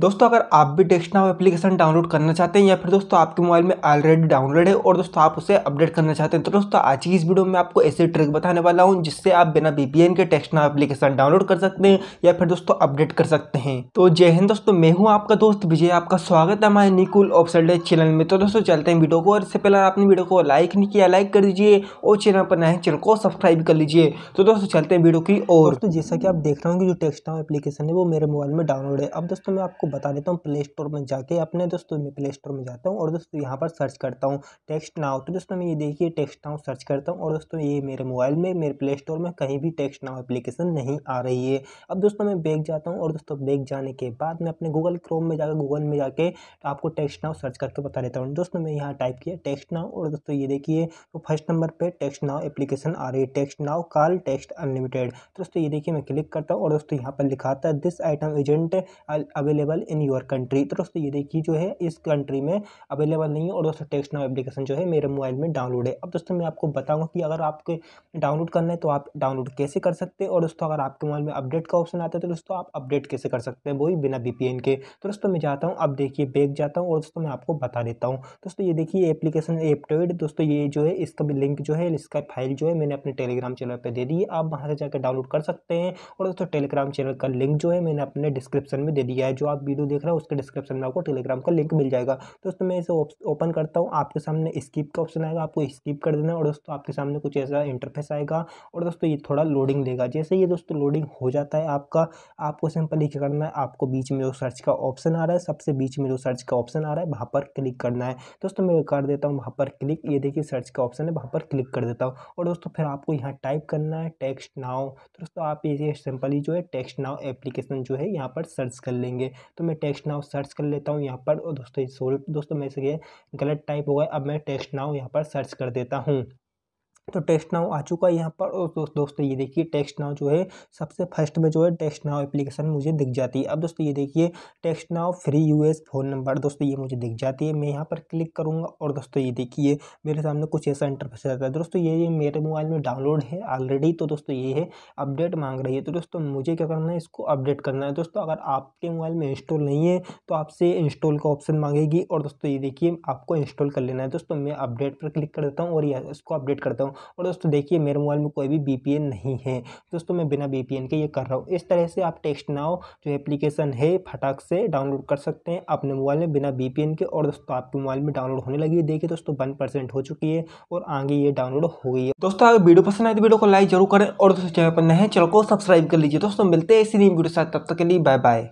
दोस्तों अगर आप भी डेस्कटॉप एप्लीकेशन डाउनलोड करना चाहते हैं या फिर दोस्तों आपके मोबाइल में ऑलरेडी डाउनलोड है और दोस्तों आप उसे अपडेट करना चाहते हैं तो दोस्तों आज की इस वीडियो में आपको ऐसे ट्रिक बताने वाला हूं जिससे आप बिना बीपीएन के डेस्कटॉप एप्लीकेशन डाउनलोड कर सकते हैं या फिर दोस्तों अपडेट कर सकते हैं तो जय हिंद दोस्तों मैं हूँ आपका दोस्त विजय आपका स्वागत है हमारे निकुल ऑफसेड चैनल में तो दोस्तों चलते हैं वीडियो को और इससे पहले आपने वीडियो को लाइक नहीं किया लाइक कर दीजिए और चैनल पर नए चैनल को सब्सक्राइब कर लीजिए तो दोस्तों चलते हैं वीडियो की और जैसा कि आप देख रहे हो जो जो डेस्कटॉप एप्लीकेशन है वो मेरे मोबाइल में डाउनलोड है अब दोस्तों मैं आपको बता देता हूँ प्ले स्टोर में जाके अपने दोस्तों में प्ले स्टोर में जाता हूँ और दोस्तों यहाँ पर सर्च करता हूँ टेक्स्ट नाव तो दोस्तों मैं ये देखिए टेक्स्ट नाव सर्च करता हूँ और दोस्तों ये मेरे मोबाइल में मेरे प्ले स्टोर में कहीं भी टेक्स्ट नाव एप्लीकेशन नहीं आ रही है अब दोस्तों मैं बैग जाता हूँ और दोस्तों बैग जाने के बाद मैं अपने गूगल क्रोम में जाकर गूगल में जाकर आपको टेक्स्ट नाव सर्च करके बता देता हूँ दोस्तों मैं यहाँ टाइप किया टेक्स्ट नाव और दोस्तों ये देखिए तो फर्स्ट नंबर पर टेक्स्ट नाव एप्लीकेशन आ रही है text now call text unlimited दोस्तों ये देखिए मैं क्लिक करता हूँ और दोस्तों यहाँ पर लिखा था this item agent available available in your country तो दोस्तों ये देखिए जो है इस कंट्री में अवेलेबल नहीं है और दोस्तों टेक्स्ट नाउ एप्लीकेशन जो है मेरे मोबाइल में डाउनलोड है अब दोस्तों मैं आपको बताऊँगा कि अगर आपके डाउनलोड करना है तो आप डाउनलोड कैसे कर सकते हैं और दोस्तों अगर आपके मोबाइल में अपडेट का ऑप्शन आता है तो दोस्तों आप अपडेट कैसे कर सकते हैं वही बिना बी के तो दोस्तों मैं जाता हूँ अब देखिए बैग जाता हूँ और दोस्तों मैं आपको बता देता हूँ दोस्तों ये देखिए एप्लीकेशन एप्टोइड दोस्तों ये जो है इसका भी लिंक जो है इसका फाइल जो है मैंने अपने टेलीग्राम चैनल पर दे दी आप वहाँ से जाकर डाउनलोड कर सकते हैं और दोस्तों टेलीग्राम चैनल का लिंक जो है मैंने अपने डिस्क्रिप्शन में दे दिया है जो आप आप वीडियो देख रहे हो उसके डिस्क्रिप्शन में आपको टेलीग्राम का लिंक मिल जाएगा दोस्तों मैं इसे ओपन करता हूँ आपके सामने स्किप का ऑप्शन आएगा आपको स्किप कर देना और दोस्तों आपके सामने कुछ ऐसा इंटरफेस आएगा और दोस्तों ये थोड़ा लोडिंग लेगा जैसे ये दोस्तों लोडिंग हो जाता है आपका आपको सिंपली क्या करना है आपको बीच में जो सर्च का ऑप्शन आ रहा है सबसे बीच में जो सर्च का ऑप्शन आ रहा है वहाँ पर क्लिक करना है दोस्तों मैं कर देता हूँ वहाँ पर क्लिक ये देखिए सर्च का ऑप्शन है वहाँ पर क्लिक कर देता हूँ और दोस्तों फिर आपको यहाँ टाइप करना है टेक्स्ट नाव तो दोस्तों आप ये सिंपली जो है टेक्स्ट नाव एप्लीकेशन जो है यहाँ पर सर्च कर लेंगे तो मैं टेक्स्ट नाउ सर्च कर लेता हूँ यहाँ पर और दोस्तों सोल्व दोस्तों मैं से गलत टाइप हो गया अब मैं टेक्स्ट नाउ यहाँ पर सर्च कर देता हूँ तो टेक्स्ट नाउ आ चुका है यहाँ पर और दोस्त दोस्तों ये देखिए टेक्स्ट नाउ जो है सबसे फर्स्ट में जो है टेक्स्ट नाउ एप्लीकेशन मुझे दिख जाती है अब दोस्तों ये देखिए text now free US phone number दोस्तों ये मुझे दिख जाती है मैं यहाँ पर क्लिक करूँगा और दोस्तों ये देखिए मेरे सामने कुछ ऐसा इंटरफेस आता है दोस्तों ये, ये मेरे मोबाइल में डाउनलोड है ऑलरेडी तो दोस्तों ये है अपडेट मांग रही है तो दोस्तों मुझे क्या करना है इसको अपडेट करना है दोस्तों अगर आपके मोबाइल में इंस्टॉल नहीं है तो आपसे इंस्टॉल का ऑप्शन मांगेगी और दोस्तों ये देखिए आपको इंस्टॉल कर लेना है दोस्तों मैं अपडेट पर क्लिक कर देता हूँ और इसको अपडेट करता हूँ और दोस्तों देखिए मेरे मोबाइल में कोई भी बी नहीं है दोस्तों मैं बिना बी के ये कर रहा हूँ इस तरह से आप टेक्स्ट नाव जो एप्लीकेशन है फटाक से डाउनलोड कर सकते हैं अपने मोबाइल में बिना बी के और दोस्तों आपके मोबाइल में डाउनलोड होने लगी है देखिए दोस्तों वन परसेंट हो चुकी है और आगे ये डाउनलोड हो गई है दोस्तों अगर वीडियो पसंद आए तो वीडियो को लाइक जरूर करें और दोस्तों चैनल पर नए चैनल को सब्सक्राइब कर लीजिए दोस्तों मिलते हैं इसी वीडियो साथ तब तक के लिए बाय बाय